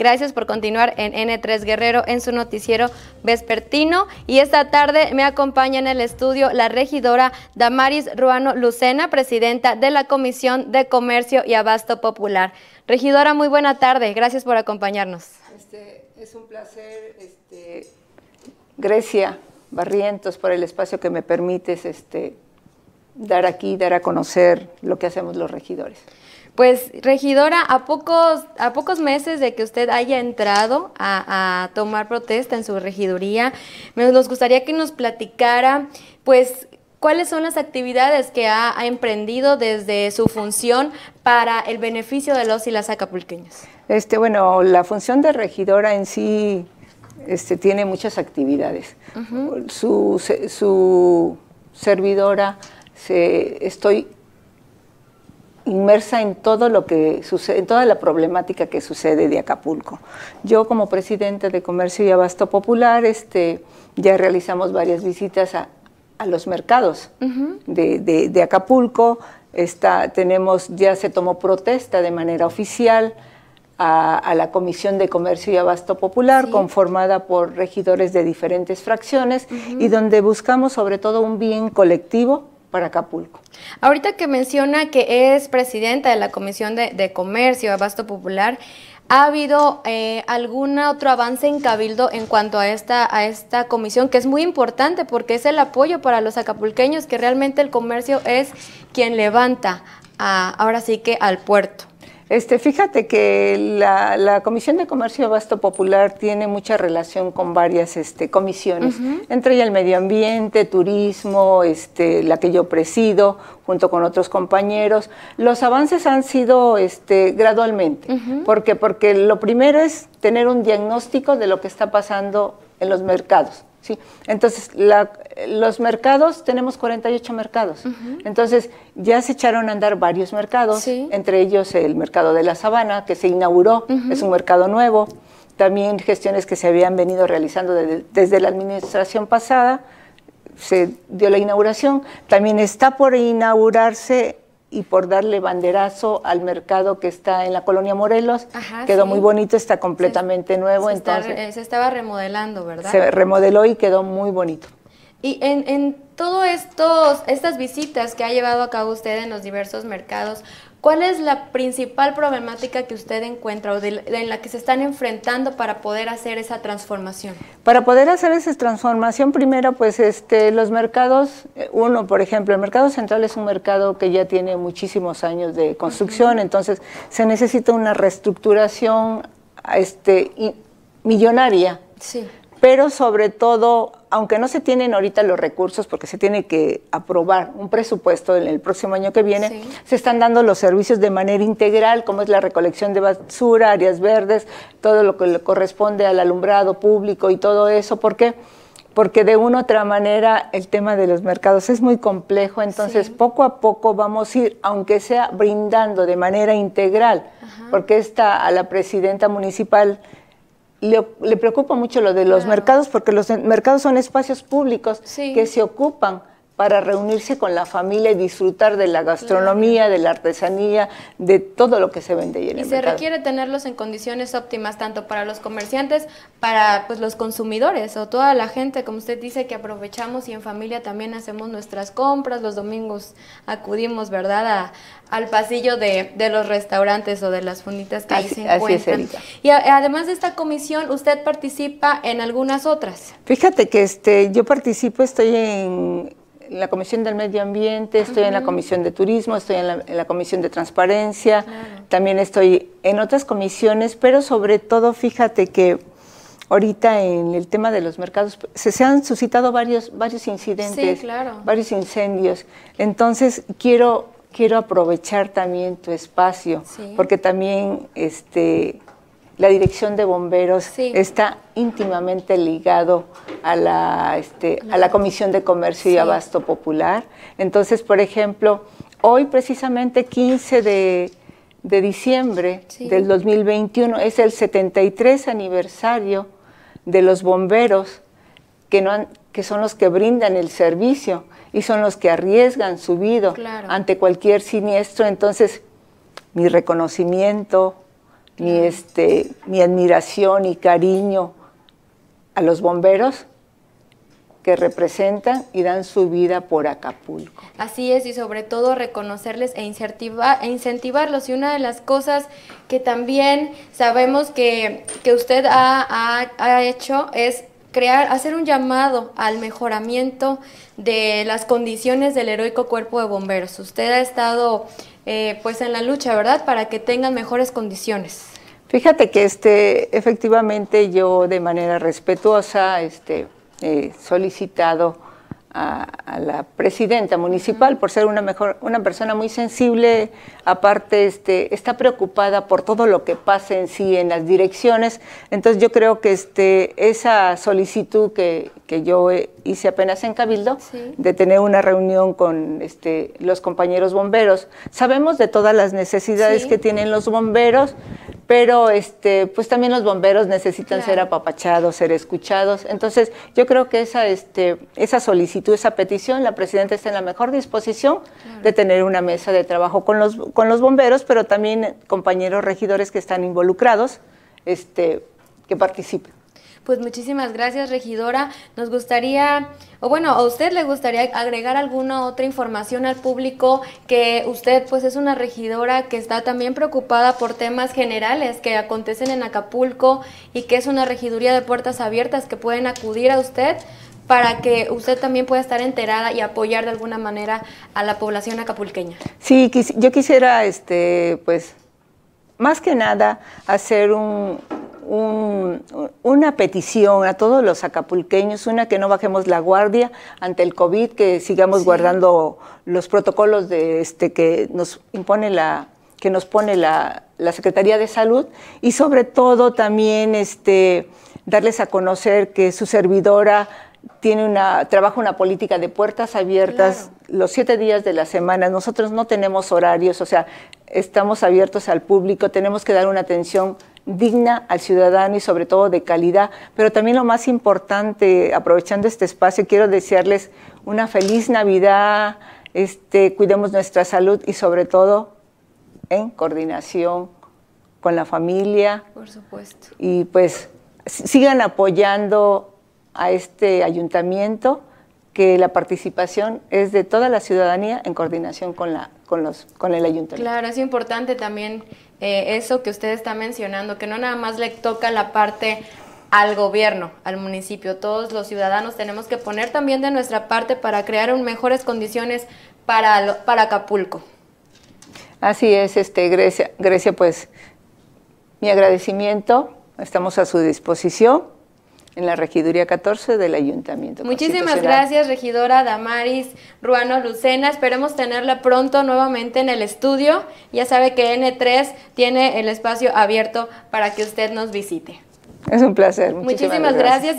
Gracias por continuar en N3 Guerrero en su noticiero vespertino. Y esta tarde me acompaña en el estudio la regidora Damaris Ruano Lucena, presidenta de la Comisión de Comercio y Abasto Popular. Regidora, muy buena tarde. Gracias por acompañarnos. Este, es un placer, este, Grecia Barrientos, por el espacio que me permites este, dar aquí, dar a conocer lo que hacemos los regidores. Pues, regidora, a pocos, a pocos meses de que usted haya entrado a, tomar protesta en su regiduría, nos gustaría que nos platicara, pues, ¿Cuáles son las actividades que ha, emprendido desde su función para el beneficio de los y las acapulqueños? Este, bueno, la función de regidora en sí este, tiene muchas actividades. su, su, servidora, se, estoy inmersa en todo lo que sucede, en toda la problemática que sucede de Acapulco. Yo como presidente de Comercio y Abasto Popular, este, ya realizamos varias visitas a, a los mercados de, de, Acapulco. Está, tenemos, ya se tomó protesta de manera oficial a, la Comisión de Comercio y Abasto Popular, conformada por regidores de diferentes fracciones, y donde buscamos sobre todo un bien colectivo para Acapulco. Ahorita que menciona que es presidenta de la Comisión de, de Comercio, Abasto Popular, ¿ha habido eh, algún otro avance en Cabildo en cuanto a esta, a esta comisión, que es muy importante porque es el apoyo para los acapulqueños, que realmente el comercio es quien levanta a, ahora sí que al puerto? Este, fíjate que la, Comisión de Comercio Abasto Popular tiene mucha relación con varias este, comisiones, entre ellas el medio ambiente, turismo, este, la que yo presido, junto con otros compañeros. Los avances han sido este, gradualmente. porque Porque lo primero es tener un diagnóstico de lo que está pasando en los mercados entonces, los mercados, tenemos 48 mercados. Entonces, ya se echaron a andar varios mercados, entre ellos el mercado de la sabana, que se inauguró, es un mercado nuevo. También gestiones que se habían venido realizando desde la administración pasada, se dio la inauguración. También está por inaugurarse y por darle banderazo al mercado que está en la colonia Morelos. quedó muy bonito, está completamente nuevo. Se entonces eh, se estaba remodelando, ¿verdad? Se remodeló y quedó muy bonito. Y en, en todas estas visitas que ha llevado a cabo usted en los diversos mercados, ¿Cuál es la principal problemática que usted encuentra o en la que se están enfrentando para poder hacer esa transformación? Para poder hacer esa transformación, primero, pues este, los mercados, eh, uno, por ejemplo, el mercado central es un mercado que ya tiene muchísimos años de construcción, entonces se necesita una reestructuración este, millonaria. Sí pero sobre todo, aunque no se tienen ahorita los recursos porque se tiene que aprobar un presupuesto en el próximo año que viene, se están dando los servicios de manera integral, como es la recolección de basura, áreas verdes, todo lo que le corresponde al alumbrado público y todo eso, porque porque de una u otra manera el tema de los mercados es muy complejo, entonces poco a poco vamos a ir, aunque sea brindando de manera integral, porque está a la presidenta municipal le, preocupa mucho lo de los mercados porque los mercados son espacios públicos que se ocupan para reunirse con la familia y disfrutar de la gastronomía, de la artesanía, de todo lo que se vende ahí en el mercado. Y se requiere tenerlos en condiciones óptimas tanto para los comerciantes, para pues los consumidores o toda la gente, como usted dice, que aprovechamos y en familia también hacemos nuestras compras, los domingos acudimos, ¿verdad?, al pasillo de, los restaurantes o de las funditas que ahí se encuentran. y además de esta comisión, usted participa en algunas otras. Fíjate que este, yo participo, estoy en la Comisión del Medio Ambiente, estoy en la Comisión de Turismo, estoy en la, Comisión de Transparencia, también estoy en otras comisiones, pero sobre todo fíjate que ahorita en el tema de los mercados se, se han suscitado varios, varios incidentes, claro. varios incendios. Entonces quiero, quiero aprovechar también tu espacio, porque también este, la dirección de bomberos está íntimamente ligado a la, este, a la Comisión de Comercio y Abasto Popular. Entonces, por ejemplo, hoy precisamente 15 de, diciembre del 2021 es el 73 aniversario de los bomberos que, no que son los que brindan el servicio y son los que arriesgan su vida ante cualquier siniestro. Entonces, mi reconocimiento, mi, este, mi admiración y cariño a los bomberos que representan y dan su vida por Acapulco. Así es, y sobre todo reconocerles e, e incentivarlos. Y una de las cosas que también sabemos que, que usted ha, ha, ha hecho es crear, hacer un llamado al mejoramiento de las condiciones del heroico cuerpo de bomberos. Usted ha estado eh, pues en la lucha, ¿verdad? Para que tengan mejores condiciones. Fíjate que este, efectivamente yo de manera respetuosa este, he solicitado a, la presidenta municipal por ser una, mejor, una persona muy sensible, aparte este, está preocupada por todo lo que pasa en sí en las direcciones, entonces yo creo que este, esa solicitud que, yo hice apenas en Cabildo, de tener una reunión con este, los compañeros bomberos. Sabemos de todas las necesidades que tienen los bomberos, pero este, pues también los bomberos necesitan ser apapachados, ser escuchados. Entonces, yo creo que esa, este, esa solicitud, esa petición, la presidenta está en la mejor disposición de tener una mesa de trabajo con los, con los bomberos, pero también compañeros regidores que están involucrados, este, que participen. Pues muchísimas gracias, regidora. Nos gustaría, o bueno, a usted le gustaría agregar alguna otra información al público que usted pues es una regidora que está también preocupada por temas generales que acontecen en Acapulco y que es una regiduría de puertas abiertas que pueden acudir a usted para que usted también pueda estar enterada y apoyar de alguna manera a la población acapulqueña. Sí, yo quisiera, este, pues, más que nada, hacer un, una petición a todos los acapulqueños, una que no bajemos la guardia ante el COVID, que sigamos guardando los protocolos de este que nos impone la que nos pone la, Secretaría de Salud y sobre todo también este, darles a conocer que su servidora tiene una, trabaja una política de puertas abiertas los siete días de la semana. Nosotros no tenemos horarios, o sea, estamos abiertos al público, tenemos que dar una atención digna al ciudadano y sobre todo de calidad. Pero también lo más importante, aprovechando este espacio, quiero desearles una feliz Navidad, este, cuidemos nuestra salud y sobre todo en coordinación con la familia. Por supuesto. Y pues sigan apoyando a este ayuntamiento, que la participación es de toda la ciudadanía en coordinación con la con, los, con el ayuntamiento. Claro, es importante también eh, eso que usted está mencionando, que no nada más le toca la parte al gobierno, al municipio. Todos los ciudadanos tenemos que poner también de nuestra parte para crear mejores condiciones para, para Acapulco. Así es, este, Grecia. Grecia, pues mi agradecimiento, estamos a su disposición en la regiduría 14 del ayuntamiento. Muchísimas gracias, regidora Damaris Ruano Lucena. Esperemos tenerla pronto nuevamente en el estudio. Ya sabe que N3 tiene el espacio abierto para que usted nos visite. Es un placer. Muchísimas, gracias.